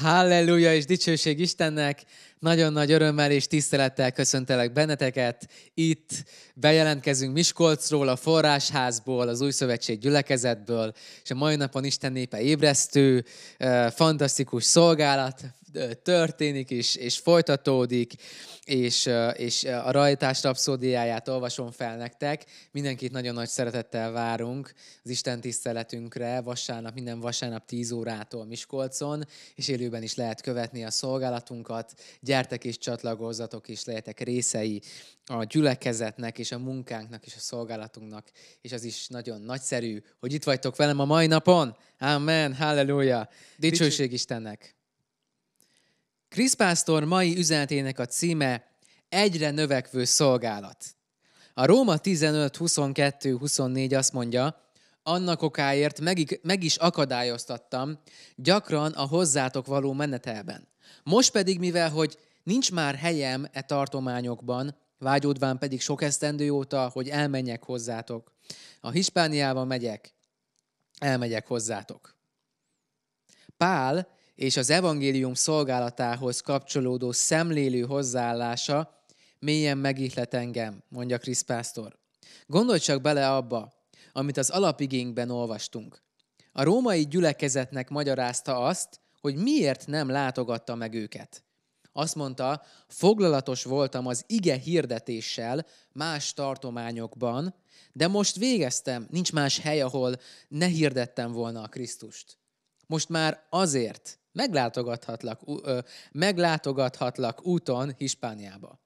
Halleluja és dicsőség Istennek! Nagyon nagy örömmel és tisztelettel köszöntelek benneteket. Itt bejelentkezünk Miskolcról, a Forrásházból, az Új Szövetség gyülekezetből, és a mai napon Isten népe ébresztő, eh, fantasztikus szolgálat történik és, és folytatódik, és, és a rajtás rapszódiáját olvasom fel nektek. Mindenkit nagyon nagy szeretettel várunk az Isten tiszteletünkre vasárnap, minden vasárnap 10 órától Miskolcon, és élőben is lehet követni a szolgálatunkat. Gyertek és csatlakozzatok, és lehetek részei a gyülekezetnek és a munkánknak és a szolgálatunknak, és az is nagyon nagyszerű, hogy itt vagytok velem a mai napon. Amen, halleluja. Dicsőség Istennek! Krisz Pásztor mai üzenetének a címe Egyre növekvő szolgálat. A Róma 152224 azt mondja, annak okáért meg, meg is akadályoztattam gyakran a hozzátok való menetelben. Most pedig, mivel hogy nincs már helyem e tartományokban, vágyódván pedig sok esztendő óta, hogy elmenjek hozzátok. A Hispániában megyek, elmegyek hozzátok. Pál és az evangélium szolgálatához kapcsolódó szemlélő hozzáállása mélyen megihlet engem, mondja Krisz pásztor. Gondolj csak bele abba, amit az alapigényben olvastunk. A római gyülekezetnek magyarázta azt, hogy miért nem látogatta meg őket. Azt mondta, foglalatos voltam az ige hirdetéssel más tartományokban, de most végeztem, nincs más hely, ahol ne hirdettem volna a Krisztust. Most már azért, Meglátogathatlak, ö, meglátogathatlak úton Hispániába.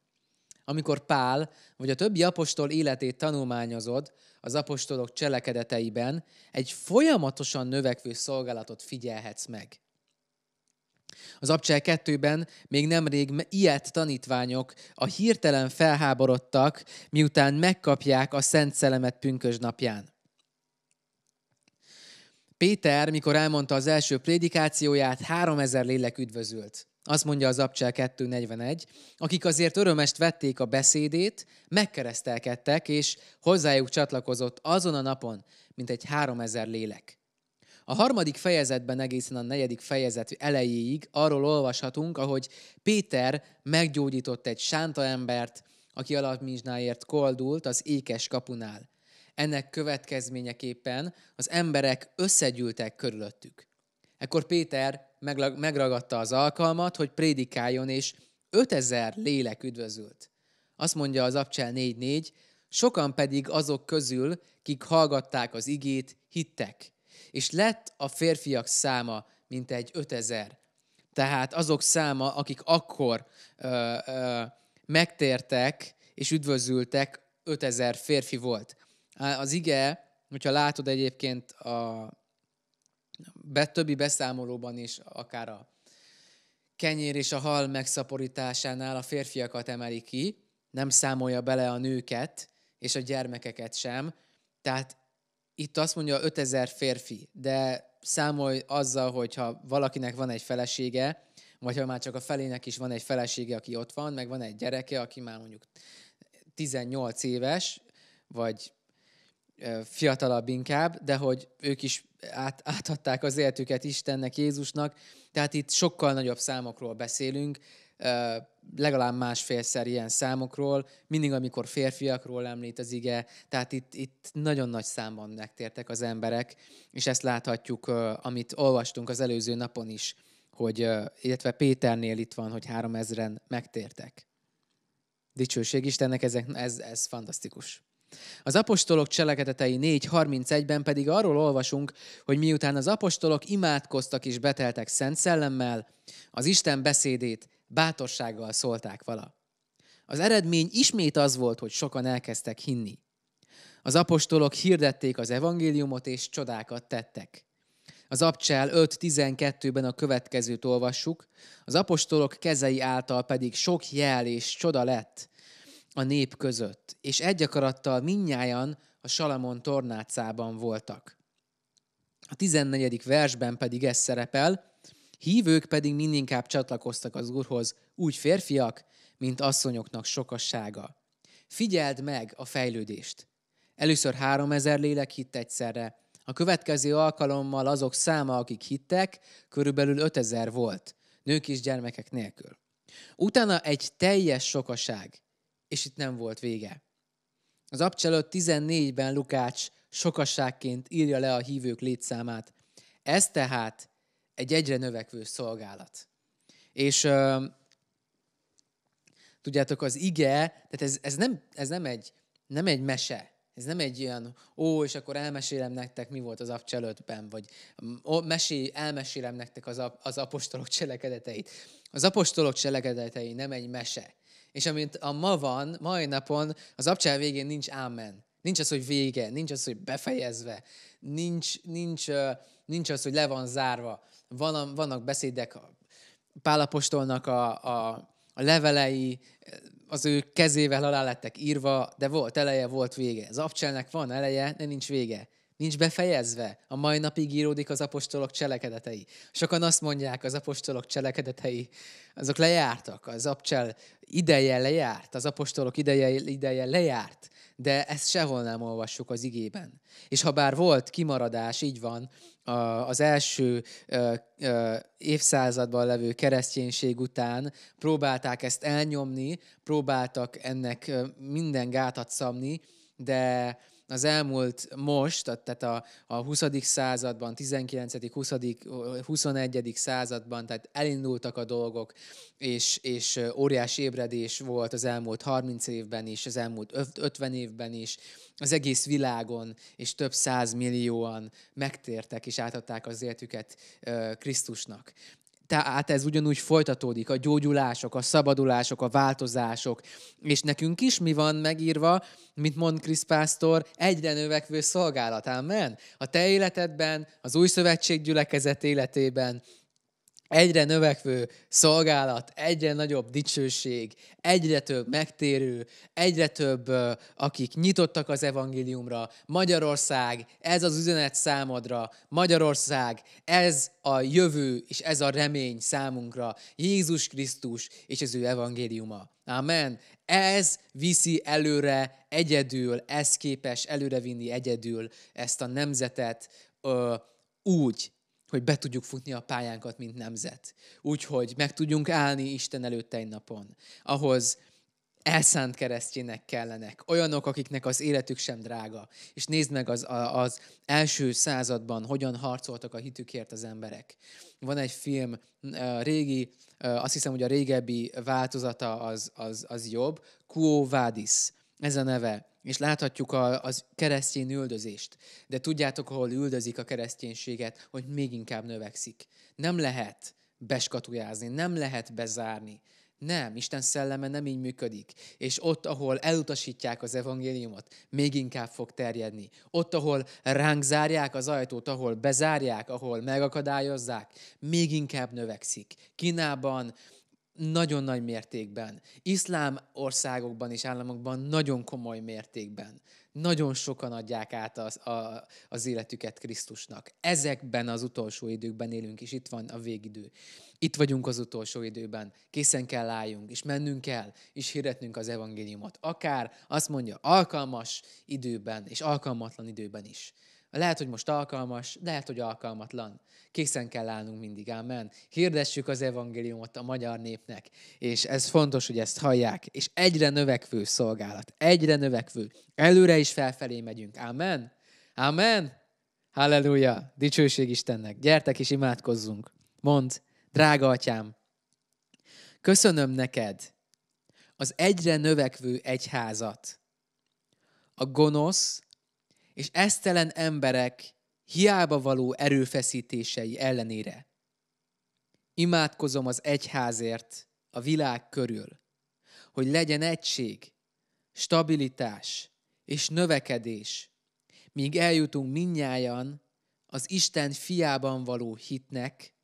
Amikor Pál vagy a többi apostol életét tanulmányozod az apostolok cselekedeteiben, egy folyamatosan növekvő szolgálatot figyelhetsz meg. Az Abcsel kettőben még nemrég ilyet tanítványok, a hirtelen felháborodtak, miután megkapják a Szent Szellemet pünkös napján. Péter, mikor elmondta az első prédikációját, 3000 lélek üdvözült. Azt mondja az Abcsel 2.41, akik azért örömest vették a beszédét, megkeresztelkedtek, és hozzájuk csatlakozott azon a napon, mint egy 3000 lélek. A harmadik fejezetben egészen a negyedik fejezet elejéig arról olvashatunk, ahogy Péter meggyógyított egy sánta embert, aki alatmizsnáért koldult az ékes kapunál. Ennek következményeképpen az emberek összegyűltek körülöttük. Ekkor Péter megragadta az alkalmat, hogy prédikáljon, és 5000 lélek üdvözült. Azt mondja az Abcsel 4.4, sokan pedig azok közül, kik hallgatták az igét, hittek. És lett a férfiak száma, mint egy 5000. Tehát azok száma, akik akkor ö, ö, megtértek és üdvözültek, 5000 férfi volt. Az ige, hogyha látod egyébként a többi beszámolóban is, akár a kenyér és a hal megszaporításánál a férfiakat emeli ki, nem számolja bele a nőket és a gyermekeket sem. Tehát itt azt mondja 5000 férfi, de számolj azzal, hogyha valakinek van egy felesége, vagy ha már csak a felének is van egy felesége, aki ott van, meg van egy gyereke, aki már mondjuk 18 éves, vagy fiatalabb inkább, de hogy ők is át, átadták az életüket Istennek, Jézusnak, tehát itt sokkal nagyobb számokról beszélünk, legalább másfélszer ilyen számokról, mindig, amikor férfiakról említ az ige, tehát itt, itt nagyon nagy számban megtértek az emberek, és ezt láthatjuk, amit olvastunk az előző napon is, hogy, illetve Péternél itt van, hogy három ezren megtértek. Dicsőség Istennek, ezek, ez, ez fantasztikus. Az apostolok cselekedetei 4.31-ben pedig arról olvasunk, hogy miután az apostolok imádkoztak és beteltek szent szellemmel, az Isten beszédét bátorsággal szólták vala. Az eredmény ismét az volt, hogy sokan elkezdtek hinni. Az apostolok hirdették az evangéliumot és csodákat tettek. Az Abcsel 5.12-ben a következőt olvassuk, az apostolok kezei által pedig sok jel és csoda lett, a nép között, és akarattal minnyájan a Salamon tornácában voltak. A 14. versben pedig ez szerepel, hívők pedig mindinkább csatlakoztak az Úrhoz, úgy férfiak, mint asszonyoknak sokassága. Figyeld meg a fejlődést! Először 3000 lélek hitt egyszerre, a következő alkalommal azok száma, akik hittek, körülbelül 5000 volt, nők és gyermekek nélkül. Utána egy teljes sokaság, és itt nem volt vége. Az Abcselöt 14-ben Lukács sokasságként írja le a hívők létszámát. Ez tehát egy egyre növekvő szolgálat. És ö, tudjátok, az ige, tehát ez, ez, nem, ez nem, egy, nem egy mese, ez nem egy ilyen, ó, és akkor elmesélem nektek, mi volt az ap vagy ó, mesé, elmesélem nektek az, az apostolok cselekedeteit. Az apostolok cselekedetei nem egy mese. És amint a ma van, mai napon, az abcsel végén nincs ámen. Nincs az, hogy vége, nincs az, hogy befejezve, nincs, nincs, nincs az, hogy le van zárva. Van, vannak beszédek Pálapostolnak a, a, a levelei, az ő kezével alá lettek írva, de volt eleje, volt vége. Az abcselnek van eleje, de nincs vége. Nincs befejezve. A mai napig íródik az apostolok cselekedetei. Sokan azt mondják, az apostolok cselekedetei, azok lejártak, az apcsel ideje lejárt, az apostolok ideje, ideje lejárt, de ezt sehol nem olvassuk az igében. És ha bár volt kimaradás, így van, az első évszázadban levő kereszténység után próbálták ezt elnyomni, próbáltak ennek minden gátat szabni, de az elmúlt most, tehát a, a 20. században, 19. 20. 21. században, tehát elindultak a dolgok, és, és óriási ébredés volt az elmúlt 30 évben is, az elmúlt 50 évben is, az egész világon, és több száz millióan megtértek, és átadták az életüket Krisztusnak. Tehát ez ugyanúgy folytatódik, a gyógyulások, a szabadulások, a változások. És nekünk is mi van megírva, mint mond Krisz Pásztor, egyre növekvő szolgálat, amen? A te életedben, az új szövetség gyülekezet életében, egyre növekvő szolgálat, egyre nagyobb dicsőség, egyre több megtérő, egyre több, akik nyitottak az evangéliumra. Magyarország, ez az üzenet számodra. Magyarország, ez a jövő és ez a remény számunkra. Jézus Krisztus és az ő evangéliuma. Amen. Ez viszi előre egyedül, ez képes előrevinni egyedül ezt a nemzetet úgy, hogy be tudjuk futni a pályánkat, mint nemzet. Úgyhogy meg tudjunk állni Isten előtt egy napon. Ahhoz elszánt keresztjének kellenek, olyanok, akiknek az életük sem drága. És nézd meg az, az első században, hogyan harcoltak a hitükért az emberek. Van egy film, régi, azt hiszem, hogy a régebbi változata az, az, az jobb, Quo Vadis ez a neve. És láthatjuk a, az keresztény üldözést. De tudjátok, hol üldözik a kereszténységet, hogy még inkább növekszik. Nem lehet beskatujázni, nem lehet bezárni. Nem, Isten szelleme nem így működik. És ott, ahol elutasítják az evangéliumot, még inkább fog terjedni. Ott, ahol ránk zárják az ajtót, ahol bezárják, ahol megakadályozzák, még inkább növekszik. Kínában nagyon nagy mértékben, iszlám országokban és államokban nagyon komoly mértékben, nagyon sokan adják át az, a, az életüket Krisztusnak. Ezekben az utolsó időkben élünk, és itt van a végidő. Itt vagyunk az utolsó időben, készen kell álljunk, és mennünk kell, és hirdetnünk az evangéliumot. Akár azt mondja, alkalmas időben, és alkalmatlan időben is. Lehet, hogy most alkalmas, de lehet, hogy alkalmatlan. Készen kell állnunk mindig, amen. Hirdessük az evangéliumot a magyar népnek, és ez fontos, hogy ezt hallják. És egyre növekvő szolgálat, egyre növekvő. Előre is felfelé megyünk, ámen. Ámen. Halleluja! Dicsőség Istennek! Gyertek és imádkozzunk! Mond, drága atyám, köszönöm neked az egyre növekvő egyházat, a gonosz és esztelen emberek hiába való erőfeszítései ellenére. Imádkozom az egyházért a világ körül, hogy legyen egység, stabilitás és növekedés, míg eljutunk minnyájan az Isten fiában való hitnek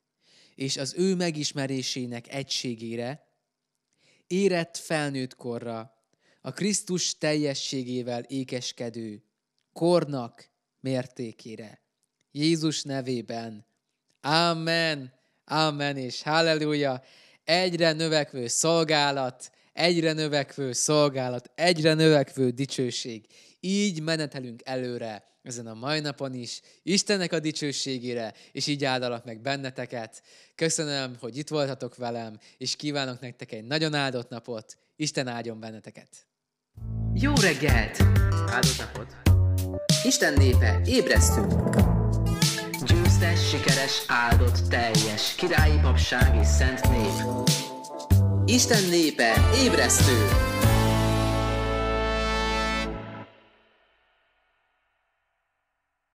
és az ő megismerésének egységére, érett felnőtt korra, a Krisztus teljességével ékeskedő kornak mértékére. Jézus nevében. Amen, amen és halleluja. Egyre növekvő szolgálat, egyre növekvő szolgálat, egyre növekvő dicsőség. Így menetelünk előre ezen a mai napon is, Istennek a dicsőségére, és így áldalak meg benneteket. Köszönöm, hogy itt voltatok velem, és kívánok nektek egy nagyon áldott napot. Isten áldjon benneteket! Jó reggelt! Áldott napot! Isten népe, ébresztünk! Győztes, sikeres, áldott, teljes, királyi papság és szent nép. Isten népe, ébresztünk!